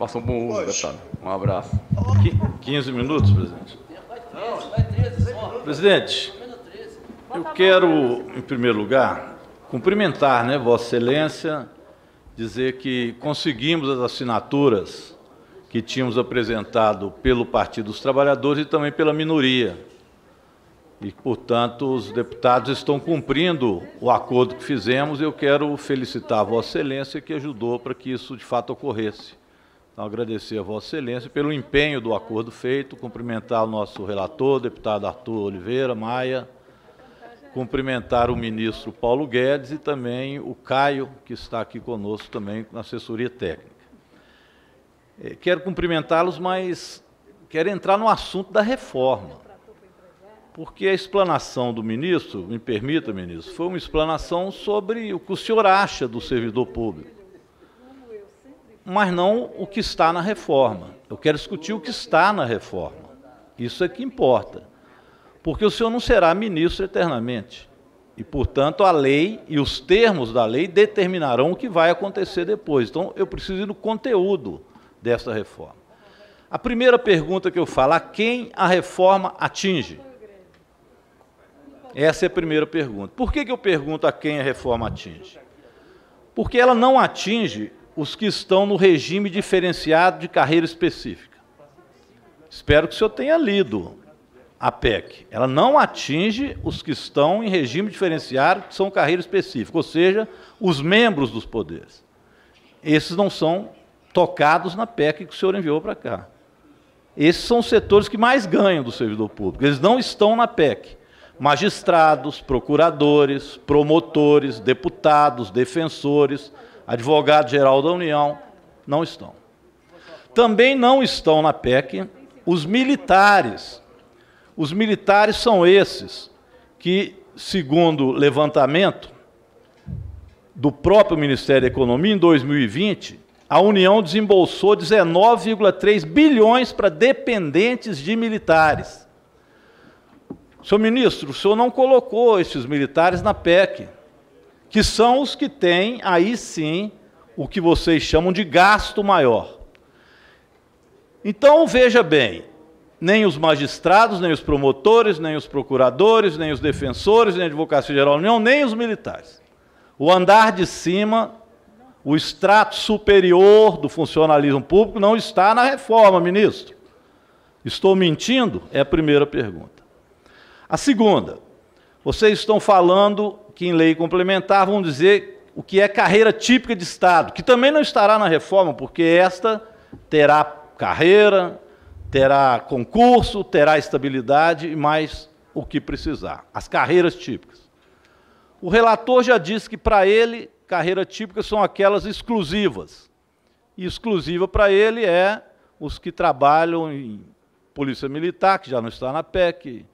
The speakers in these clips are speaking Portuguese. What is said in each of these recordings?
Faça um bom uso, deputado. Um abraço. 15 minutos, presidente. Presidente, eu quero, em primeiro lugar, cumprimentar né, Vossa Excelência, dizer que conseguimos as assinaturas que tínhamos apresentado pelo Partido dos Trabalhadores e também pela minoria. E, portanto, os deputados estão cumprindo o acordo que fizemos e eu quero felicitar Vossa Excelência que ajudou para que isso de fato ocorresse. Então, agradecer a Vossa Excelência pelo empenho do acordo feito, cumprimentar o nosso relator, deputado Arthur Oliveira Maia, cumprimentar o ministro Paulo Guedes e também o Caio, que está aqui conosco também na assessoria técnica. É, quero cumprimentá-los, mas quero entrar no assunto da reforma. Porque a explanação do ministro, me permita, ministro, foi uma explanação sobre o que o senhor acha do servidor público mas não o que está na reforma. Eu quero discutir o que está na reforma. Isso é que importa. Porque o senhor não será ministro eternamente. E, portanto, a lei e os termos da lei determinarão o que vai acontecer depois. Então, eu preciso ir no conteúdo dessa reforma. A primeira pergunta que eu falo, a quem a reforma atinge? Essa é a primeira pergunta. Por que, que eu pergunto a quem a reforma atinge? Porque ela não atinge os que estão no regime diferenciado de carreira específica. Espero que o senhor tenha lido a PEC. Ela não atinge os que estão em regime diferenciado, que são carreira específica, ou seja, os membros dos poderes. Esses não são tocados na PEC que o senhor enviou para cá. Esses são os setores que mais ganham do servidor público. Eles não estão na PEC. Magistrados, procuradores, promotores, deputados, defensores, advogado-geral da União, não estão. Também não estão na PEC os militares. Os militares são esses que, segundo levantamento do próprio Ministério da Economia, em 2020, a União desembolsou 19,3 bilhões para dependentes de militares. Senhor ministro, o senhor não colocou esses militares na PEC que são os que têm, aí sim, o que vocês chamam de gasto maior. Então, veja bem, nem os magistrados, nem os promotores, nem os procuradores, nem os defensores, nem a Advocacia Geral da União, nem os militares. O andar de cima, o extrato superior do funcionalismo público não está na reforma, ministro. Estou mentindo? É a primeira pergunta. A segunda, vocês estão falando que em lei complementar vão dizer o que é carreira típica de Estado, que também não estará na reforma, porque esta terá carreira, terá concurso, terá estabilidade e mais o que precisar. As carreiras típicas. O relator já disse que, para ele, carreira típica são aquelas exclusivas. E exclusiva para ele é os que trabalham em Polícia Militar, que já não está na PEC,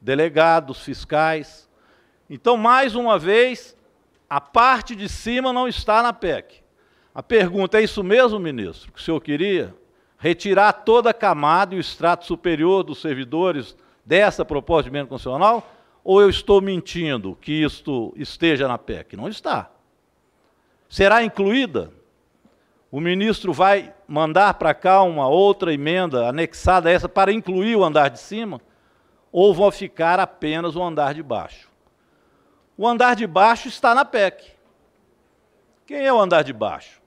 delegados, fiscais. Então, mais uma vez, a parte de cima não está na PEC. A pergunta é isso mesmo, ministro, que o senhor queria? Retirar toda a camada e o extrato superior dos servidores dessa proposta de emenda constitucional? Ou eu estou mentindo que isto esteja na PEC? Não está. Será incluída? O ministro vai mandar para cá uma outra emenda anexada a essa para incluir o andar de cima? Ou vão ficar apenas o andar de baixo? O andar de baixo está na PEC. Quem é o andar de baixo?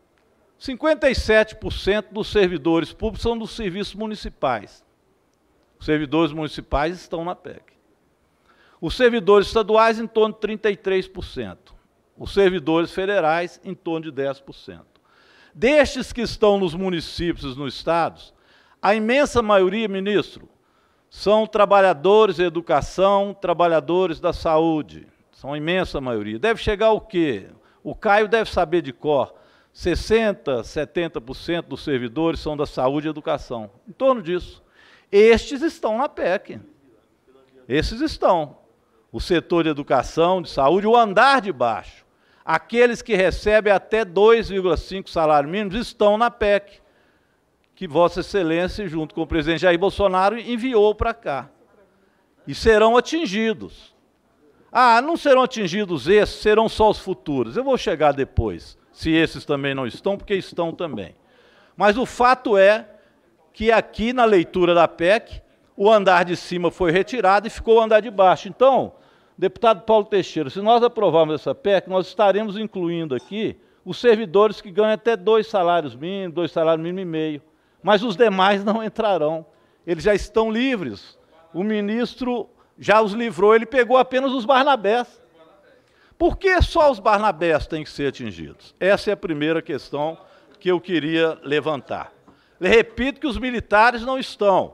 57% dos servidores públicos são dos serviços municipais. Os servidores municipais estão na PEC. Os servidores estaduais, em torno de 33%. Os servidores federais, em torno de 10%. Destes que estão nos municípios e nos estados, a imensa maioria, ministro, são trabalhadores da educação, trabalhadores da saúde são a imensa maioria. Deve chegar o quê? O Caio deve saber de cor. 60%, 70% dos servidores são da saúde e educação. Em torno disso. Estes estão na PEC. Esses estão. O setor de educação, de saúde, o andar de baixo. Aqueles que recebem até 2,5 salários mínimos estão na PEC, que Vossa Excelência, junto com o presidente Jair Bolsonaro, enviou para cá. E serão atingidos. Ah, não serão atingidos esses, serão só os futuros. Eu vou chegar depois, se esses também não estão, porque estão também. Mas o fato é que aqui na leitura da PEC, o andar de cima foi retirado e ficou o andar de baixo. Então, deputado Paulo Teixeira, se nós aprovarmos essa PEC, nós estaremos incluindo aqui os servidores que ganham até dois salários mínimos, dois salários mínimos e meio. Mas os demais não entrarão. Eles já estão livres. O ministro já os livrou, ele pegou apenas os Barnabés. Por que só os Barnabés têm que ser atingidos? Essa é a primeira questão que eu queria levantar. Repito que os militares não estão.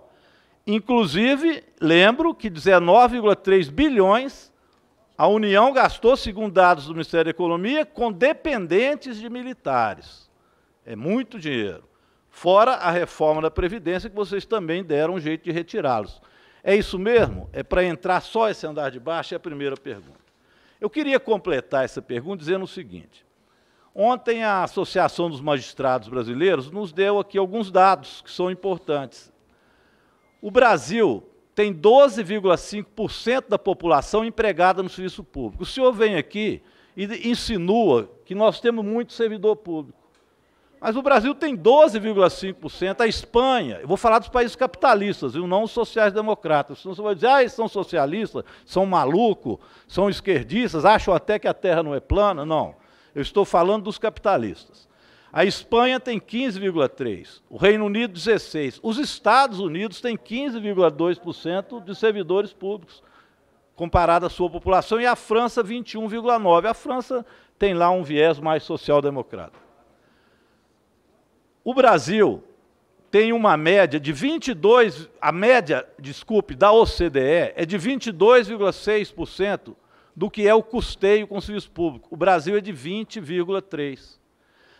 Inclusive, lembro que 19,3 bilhões a União gastou, segundo dados do Ministério da Economia, com dependentes de militares. É muito dinheiro. Fora a reforma da Previdência, que vocês também deram um jeito de retirá-los. É isso mesmo? É para entrar só esse andar de baixo? É a primeira pergunta. Eu queria completar essa pergunta dizendo o seguinte. Ontem a Associação dos Magistrados Brasileiros nos deu aqui alguns dados que são importantes. O Brasil tem 12,5% da população empregada no serviço público. O senhor vem aqui e insinua que nós temos muito servidor público. Mas o Brasil tem 12,5%, a Espanha, eu vou falar dos países capitalistas, viu? não os sociais-democratas. Senão você vai dizer, ah, eles são socialistas, são malucos, são esquerdistas, acham até que a terra não é plana. Não, eu estou falando dos capitalistas. A Espanha tem 15,3%, o Reino Unido 16%, os Estados Unidos têm 15,2% de servidores públicos, comparado à sua população, e a França 21,9%. A França tem lá um viés mais social-democrata. O Brasil tem uma média de 22, a média, desculpe, da OCDE é de 22,6% do que é o custeio com o serviço público. O Brasil é de 20,3%.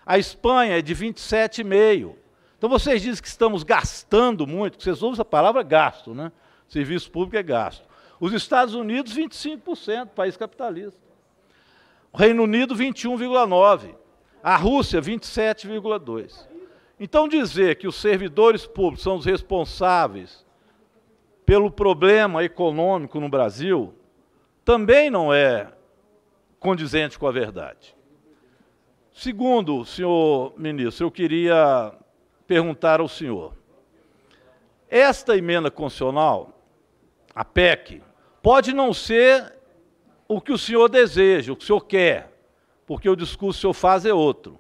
A Espanha é de 27,5%. Então vocês dizem que estamos gastando muito, vocês usam a palavra gasto, né? Serviço público é gasto. Os Estados Unidos, 25%, país capitalista. O Reino Unido, 21,9%. A Rússia, 27,2%. Então, dizer que os servidores públicos são os responsáveis pelo problema econômico no Brasil também não é condizente com a verdade. Segundo, senhor ministro, eu queria perguntar ao senhor. Esta emenda constitucional, a PEC, pode não ser o que o senhor deseja, o que o senhor quer, porque o discurso que o senhor faz é outro.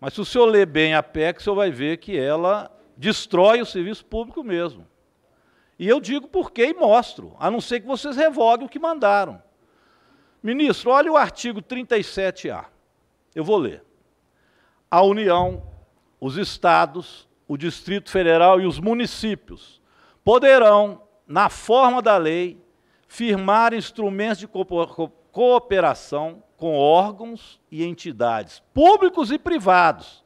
Mas se o senhor ler bem a PEC, o senhor vai ver que ela destrói o serviço público mesmo. E eu digo por quê e mostro, a não ser que vocês revoguem o que mandaram. Ministro, olha o artigo 37A. Eu vou ler. A União, os estados, o Distrito Federal e os municípios poderão, na forma da lei, firmar instrumentos de cooperação com órgãos e entidades públicos e privados.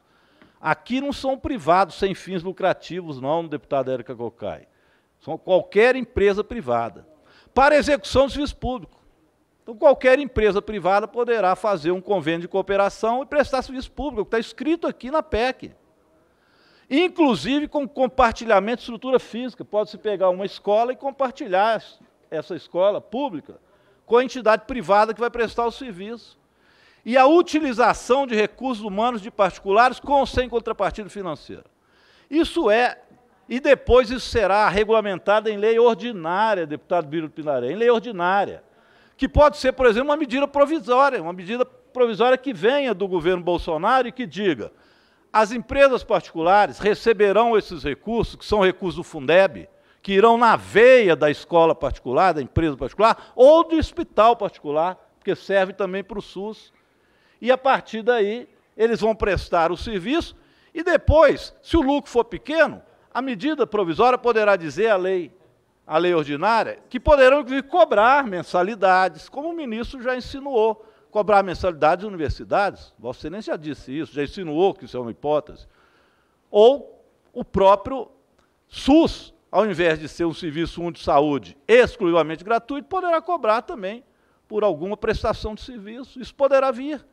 Aqui não são privados sem fins lucrativos, não, deputado Érica Gocai. São qualquer empresa privada. Para execução de serviço público. Então, qualquer empresa privada poderá fazer um convênio de cooperação e prestar serviço público, está escrito aqui na PEC. Inclusive com compartilhamento de estrutura física. Pode-se pegar uma escola e compartilhar essa escola pública com a entidade privada que vai prestar o serviço. E a utilização de recursos humanos de particulares com ou sem contrapartida financeira. Isso é, e depois isso será regulamentado em lei ordinária, deputado Biro Pinaré, em lei ordinária, que pode ser, por exemplo, uma medida provisória, uma medida provisória que venha do governo Bolsonaro e que diga as empresas particulares receberão esses recursos, que são recursos do Fundeb, que irão na veia da escola particular, da empresa particular, ou do hospital particular, porque serve também para o SUS. E a partir daí, eles vão prestar o serviço e depois, se o lucro for pequeno, a medida provisória poderá dizer à lei, à lei ordinária, que poderão, cobrar mensalidades, como o ministro já insinuou, cobrar mensalidades de universidades, Vossa Excelência já disse isso, já insinuou que isso é uma hipótese, ou o próprio SUS ao invés de ser um serviço único de saúde exclusivamente gratuito, poderá cobrar também por alguma prestação de serviço. Isso poderá vir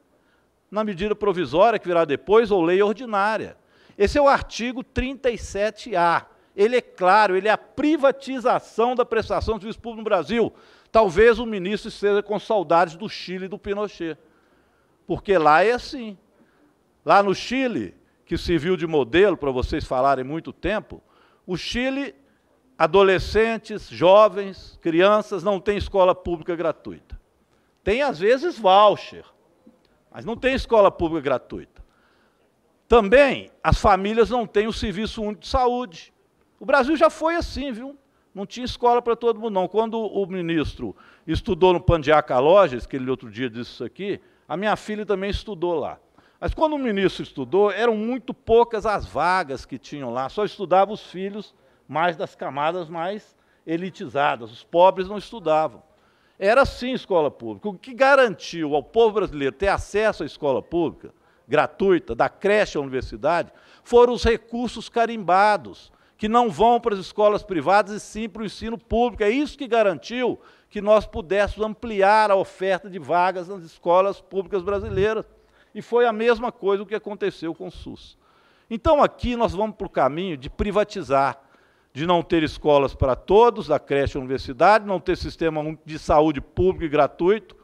na medida provisória que virá depois ou lei ordinária. Esse é o artigo 37A. Ele é claro, ele é a privatização da prestação de serviço público no Brasil. Talvez o ministro esteja com saudades do Chile e do Pinochet. Porque lá é assim. Lá no Chile, que serviu de modelo para vocês falarem muito tempo, o Chile adolescentes, jovens, crianças, não tem escola pública gratuita. Tem, às vezes, voucher, mas não tem escola pública gratuita. Também as famílias não têm o serviço único de saúde. O Brasil já foi assim, viu? Não tinha escola para todo mundo, não. Quando o ministro estudou no Pandiaca Lojas, que ele outro dia disse isso aqui, a minha filha também estudou lá. Mas quando o ministro estudou, eram muito poucas as vagas que tinham lá, só estudavam os filhos mais das camadas mais elitizadas. Os pobres não estudavam. Era sim escola pública. O que garantiu ao povo brasileiro ter acesso à escola pública, gratuita, da creche à universidade, foram os recursos carimbados, que não vão para as escolas privadas e sim para o ensino público. É isso que garantiu que nós pudéssemos ampliar a oferta de vagas nas escolas públicas brasileiras. E foi a mesma coisa que aconteceu com o SUS. Então, aqui nós vamos para o caminho de privatizar de não ter escolas para todos, a creche a universidade, não ter sistema de saúde público e gratuito,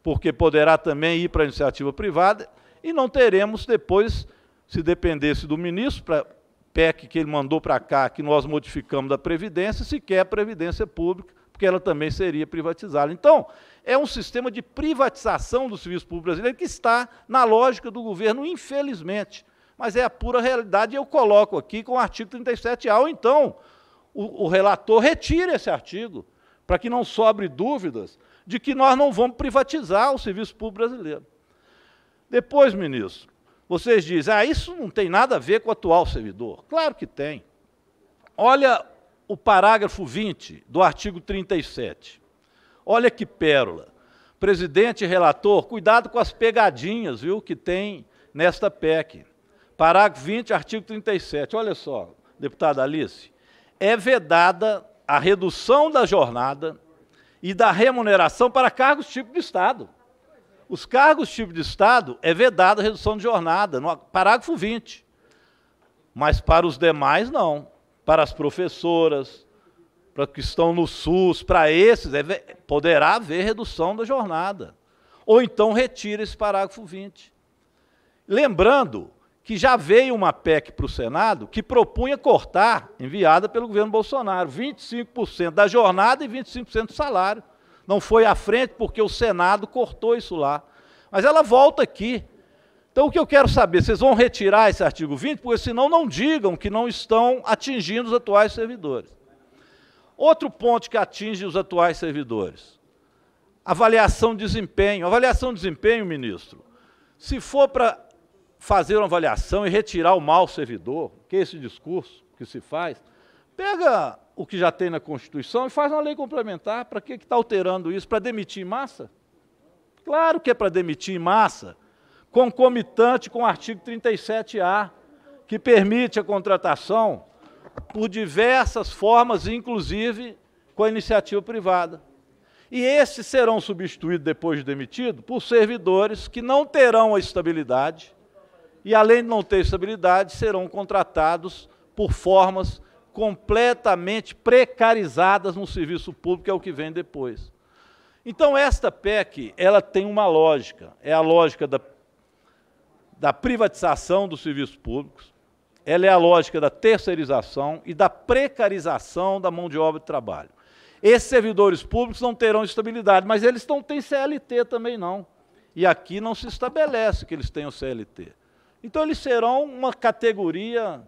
porque poderá também ir para a iniciativa privada, e não teremos depois, se dependesse do ministro, para PEC que ele mandou para cá, que nós modificamos da Previdência, sequer a Previdência Pública, porque ela também seria privatizada. Então, é um sistema de privatização do serviço público brasileiro que está na lógica do governo, infelizmente. Mas é a pura realidade, e eu coloco aqui com o artigo 37A, ou então o, o relator retire esse artigo, para que não sobre dúvidas de que nós não vamos privatizar o serviço público brasileiro. Depois, ministro, vocês dizem, ah, isso não tem nada a ver com o atual servidor. Claro que tem. Olha o parágrafo 20 do artigo 37. Olha que pérola. Presidente e relator, cuidado com as pegadinhas, viu, que tem nesta PEC. Parágrafo 20, artigo 37. Olha só, deputada Alice é vedada a redução da jornada e da remuneração para cargos tipo de Estado. Os cargos tipo de Estado é vedada a redução de jornada, no parágrafo 20. Mas para os demais, não. Para as professoras, para que estão no SUS, para esses, é, poderá haver redução da jornada. Ou então retira esse parágrafo 20. Lembrando que já veio uma PEC para o Senado que propunha cortar, enviada pelo governo Bolsonaro, 25% da jornada e 25% do salário. Não foi à frente porque o Senado cortou isso lá. Mas ela volta aqui. Então, o que eu quero saber, vocês vão retirar esse artigo 20? Porque senão não digam que não estão atingindo os atuais servidores. Outro ponto que atinge os atuais servidores, avaliação de desempenho. Avaliação de desempenho, ministro, se for para fazer uma avaliação e retirar o mau servidor, que é esse discurso que se faz, pega o que já tem na Constituição e faz uma lei complementar. Para que está alterando isso? Para demitir em massa? Claro que é para demitir em massa, concomitante com o artigo 37A, que permite a contratação por diversas formas, inclusive com a iniciativa privada. E esses serão substituídos, depois de demitido, por servidores que não terão a estabilidade, e, além de não ter estabilidade, serão contratados por formas completamente precarizadas no serviço público, que é o que vem depois. Então, esta PEC ela tem uma lógica, é a lógica da, da privatização dos serviços públicos, ela é a lógica da terceirização e da precarização da mão de obra de trabalho. Esses servidores públicos não terão estabilidade, mas eles não têm CLT também não. E aqui não se estabelece que eles tenham CLT. Então eles serão uma categoria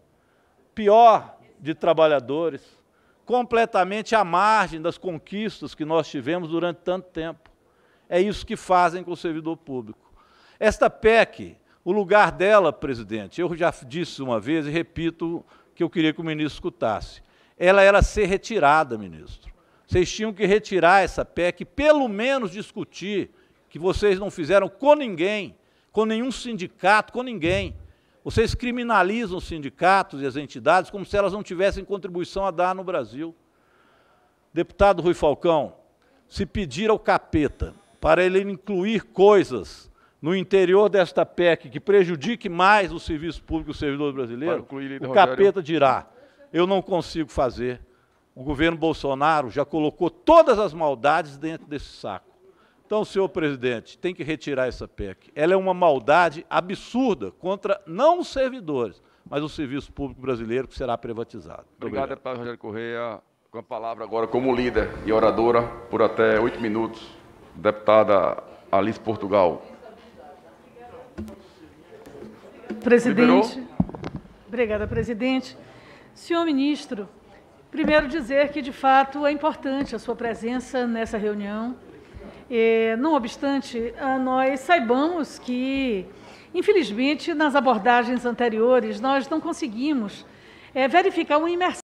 pior de trabalhadores, completamente à margem das conquistas que nós tivemos durante tanto tempo. É isso que fazem com o servidor público. Esta PEC, o lugar dela, presidente, eu já disse uma vez e repito que eu queria que o ministro escutasse. Ela era ser retirada, ministro. Vocês tinham que retirar essa PEC, pelo menos discutir, que vocês não fizeram com ninguém com nenhum sindicato, com ninguém. Vocês criminalizam os sindicatos e as entidades como se elas não tivessem contribuição a dar no Brasil. Deputado Rui Falcão, se pedir ao capeta para ele incluir coisas no interior desta PEC que prejudique mais o serviço público e o servidor brasileiro, o Rogério. capeta dirá, eu não consigo fazer. O governo Bolsonaro já colocou todas as maldades dentro desse saco. Então, senhor presidente, tem que retirar essa PEC. Ela é uma maldade absurda contra não os servidores, mas o serviço público brasileiro que será privatizado. Muito obrigado, obrigado. deputado Rogério Correia. Com a palavra agora como líder e oradora por até oito minutos, deputada Alice Portugal. Presidente. Liberou? Obrigada, presidente. Senhor ministro, primeiro dizer que, de fato, é importante a sua presença nessa reunião é, não obstante, ah, nós saibamos que, infelizmente, nas abordagens anteriores, nós não conseguimos é, verificar uma imersão